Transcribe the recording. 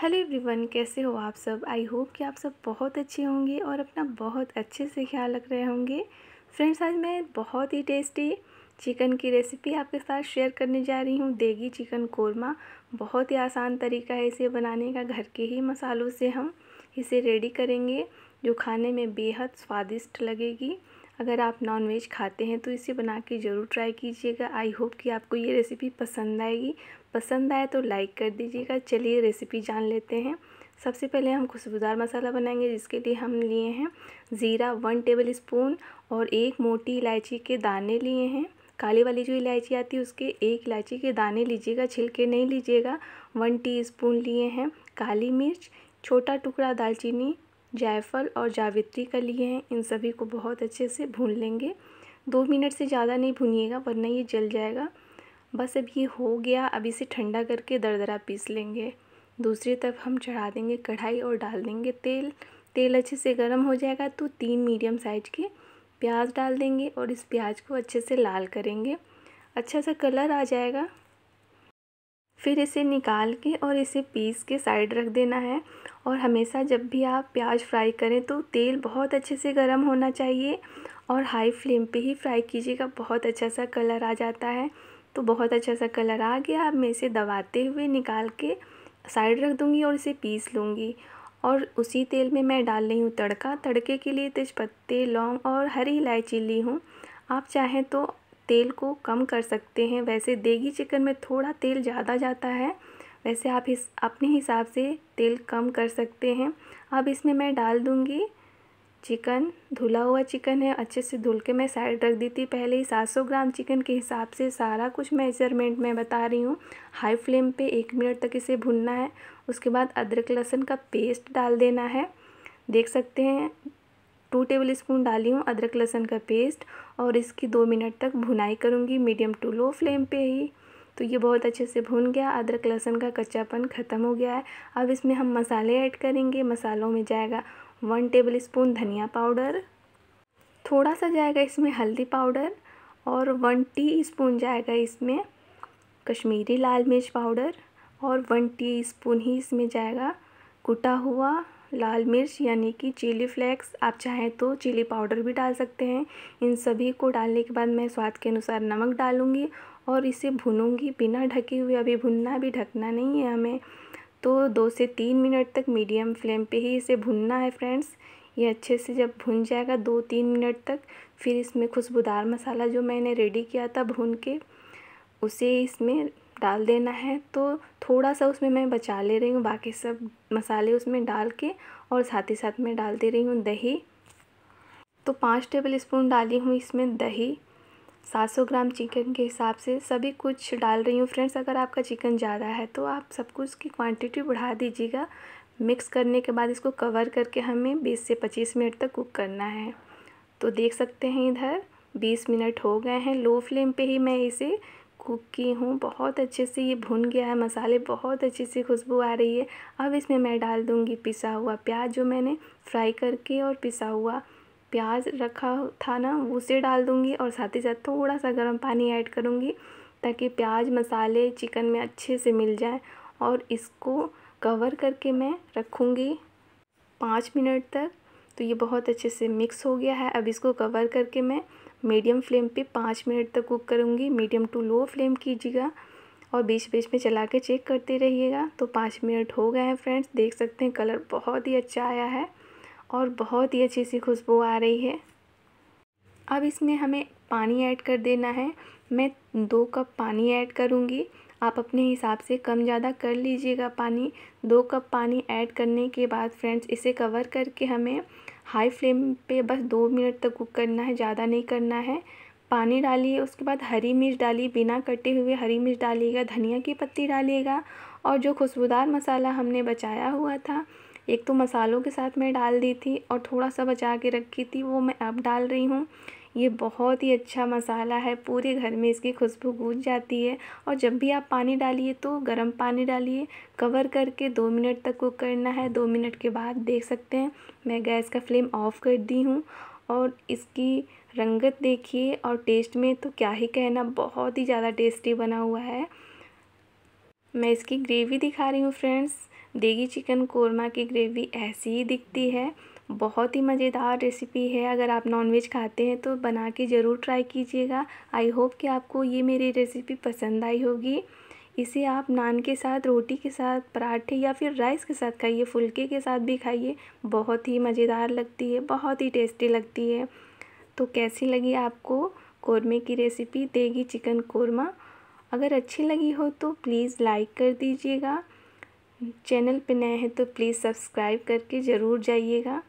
hello everyone कैसे हो आप सब आई होप कि आप सब बहुत अच्छे होंगे और अपना बहुत अच्छे से ख्याल रख रहे होंगे फ्रेंड्स आज मैं बहुत ही टेस्टी चिकन की रेसिपी आपके साथ शेयर करने जा रही हूँ देगी चिकन कोरमा बहुत ही आसान तरीका है इसे बनाने का घर के ही मसालों से हम इसे रेडी करेंगे जो खाने में बेहद स्वादिष्ट लगेगी अगर आप नॉनवेज खाते हैं तो इसे बना के ज़रूर ट्राई कीजिएगा आई होप कि आपको ये रेसिपी पसंद आएगी पसंद आए तो लाइक कर दीजिएगा चलिए रेसिपी जान लेते हैं सबसे पहले हम खुशबूदार मसाला बनाएंगे जिसके लिए हम लिए हैं ज़ीरा वन टेबल स्पून और एक मोटी इलायची के दाने लिए हैं काली वाली जो इलायची आती है उसके एक इलायची के दाने लीजिएगा छिलके नहीं लीजिएगा वन टी लिए हैं काली मिर्च छोटा टुकड़ा दालचीनी जायफ़ल और जावित्री का लिए हैं इन सभी को बहुत अच्छे से भून लेंगे दो मिनट से ज़्यादा नहीं भूनिएगा वरना ये जल जाएगा बस अब ये हो गया अब इसे ठंडा करके दरदरा पीस लेंगे दूसरी तरफ हम चढ़ा देंगे कढ़ाई और डाल देंगे तेल तेल अच्छे से गर्म हो जाएगा तो तीन मीडियम साइज के प्याज डाल देंगे और इस प्याज को अच्छे से लाल करेंगे अच्छा सा कलर आ जाएगा फिर इसे निकाल के और इसे पीस के साइड रख देना है और हमेशा जब भी आप प्याज फ्राई करें तो तेल बहुत अच्छे से गर्म होना चाहिए और हाई फ्लेम पे ही फ्राई कीजिएगा बहुत अच्छा सा कलर आ जाता है तो बहुत अच्छा सा कलर आ गया अब मैं इसे दबाते हुए निकाल के साइड रख दूँगी और इसे पीस लूँगी और उसी तेल में मैं डाल रही हूँ तड़का तड़के के लिए तेज़पत्ते लौंग और हरी इलायची ली हूँ आप चाहें तो तेल को कम कर सकते हैं वैसे देगी चिकन में थोड़ा तेल ज़्यादा जाता है वैसे आप इस अपने हिसाब से तेल कम कर सकते हैं अब इसमें मैं डाल दूँगी चिकन धुला हुआ चिकन है अच्छे से धुल के मैं साइड रख दी थी पहले ही सात सौ ग्राम चिकन के हिसाब से सारा कुछ मेजरमेंट मैं बता रही हूँ हाई फ्लेम पे एक मिनट तक इसे भुनना है उसके बाद अदरक लहसुन का पेस्ट डाल देना है देख सकते हैं टू टेबल स्पून डाली हूँ अदरक लहसुन का पेस्ट और इसकी दो मिनट तक भुनाई करूँगी मीडियम टू लो फ्लेम पे ही तो ये बहुत अच्छे से भुन गया अदरक लहसुन का कच्चापन ख़त्म हो गया है अब इसमें हम मसाले ऐड करेंगे मसालों में जाएगा वन टेबल स्पून धनिया पाउडर थोड़ा सा जाएगा इसमें हल्दी पाउडर और वन टी स्पून जाएगा इसमें कश्मीरी लाल मिर्च पाउडर और वन टी स्पून ही इसमें जाएगा कुटा हुआ लाल मिर्च यानी कि चिली फ्लेक्स आप चाहें तो चिली पाउडर भी डाल सकते हैं इन सभी को डालने के बाद मैं स्वाद के अनुसार नमक डालूंगी और इसे भूनूँगी बिना ढके हुए अभी भुनना भी ढकना नहीं है हमें तो दो से तीन मिनट तक मीडियम फ्लेम पे ही इसे भुनना है फ्रेंड्स ये अच्छे से जब भुन जाएगा दो तीन मिनट तक फिर इसमें खुशबूदार मसाला जो मैंने रेडी किया था भून के उसे इसमें डाल देना है तो थोड़ा सा उसमें मैं बचा ले रही हूँ बाकी सब मसाले उसमें डाल के और साथ ही साथ मैं डाल दे रही हूँ दही तो पाँच टेबल स्पून डाली हूँ इसमें दही 700 ग्राम चिकन के हिसाब से सभी कुछ डाल रही हूँ फ्रेंड्स अगर आपका चिकन ज़्यादा है तो आप सब कुछ की क्वांटिटी बढ़ा दीजिएगा मिक्स करने के बाद इसको कवर करके हमें 20 से 25 मिनट तक कुक करना है तो देख सकते हैं इधर 20 मिनट हो गए हैं लो फ्लेम पे ही मैं इसे कुक की हूँ बहुत अच्छे से ये भुन गया है मसाले बहुत अच्छे से खुशबू आ रही है अब इसमें मैं डाल दूँगी पिसा हुआ प्याज जो मैंने फ्राई करके और पिसा हुआ प्याज रखा था ना उसे डाल दूँगी और साथ ही साथ थोड़ा सा गर्म पानी ऐड करूँगी ताकि प्याज मसाले चिकन में अच्छे से मिल जाए और इसको कवर करके मैं रखूँगी पाँच मिनट तक तो ये बहुत अच्छे से मिक्स हो गया है अब इसको कवर करके मैं मीडियम फ्लेम पे पाँच मिनट तक कुक करूँगी मीडियम टू लो फ्लेम कीजिएगा और बीच बीच में चला के चेक करते रहिएगा तो पाँच मिनट हो गए हैं फ्रेंड्स देख सकते हैं कलर बहुत ही अच्छा आया है और बहुत ही अच्छी सी खुशबू आ रही है अब इसमें हमें पानी ऐड कर देना है मैं दो कप पानी ऐड करूँगी आप अपने हिसाब से कम ज़्यादा कर लीजिएगा पानी दो कप पानी ऐड करने के बाद फ्रेंड्स इसे कवर करके हमें हाई फ्लेम पे बस दो मिनट तक कुक करना है ज़्यादा नहीं करना है पानी डालिए उसके बाद हरी मिर्च डालिए बिना कटे हुए हरी मिर्च डालिएगा धनिया की पत्ती डालिएगा और जो खुशबूदार मसाला हमने बचाया हुआ था एक तो मसालों के साथ मैं डाल दी थी और थोड़ा सा बचा के रखी थी वो मैं अब डाल रही हूँ ये बहुत ही अच्छा मसाला है पूरे घर में इसकी खुशबू गूंज जाती है और जब भी आप पानी डालिए तो गर्म पानी डालिए कवर करके दो मिनट तक कुक करना है दो मिनट के बाद देख सकते हैं मैं गैस का फ्लेम ऑफ़ कर दी हूँ और इसकी रंगत देखिए और टेस्ट में तो क्या ही कहना बहुत ही ज़्यादा टेस्टी बना हुआ है मैं इसकी ग्रेवी दिखा रही हूँ फ्रेंड्स देगी चिकन कोरमा की ग्रेवी ऐसी ही दिखती है बहुत ही मज़ेदार रेसिपी है अगर आप नॉनवेज खाते हैं तो बना के ज़रूर ट्राई कीजिएगा आई होप कि आपको ये मेरी रेसिपी पसंद आई होगी इसे आप नान के साथ रोटी के साथ पराठे या फिर राइस के साथ खाइए फुलके के साथ भी खाइए बहुत ही मज़ेदार लगती है बहुत ही टेस्टी लगती है तो कैसी लगी आपको कौरमे की रेसिपी देगी चिकन कौरमा अगर अच्छी लगी हो तो प्लीज़ लाइक कर दीजिएगा चैनल पे नए हैं तो प्लीज़ सब्सक्राइब करके ज़रूर जाइएगा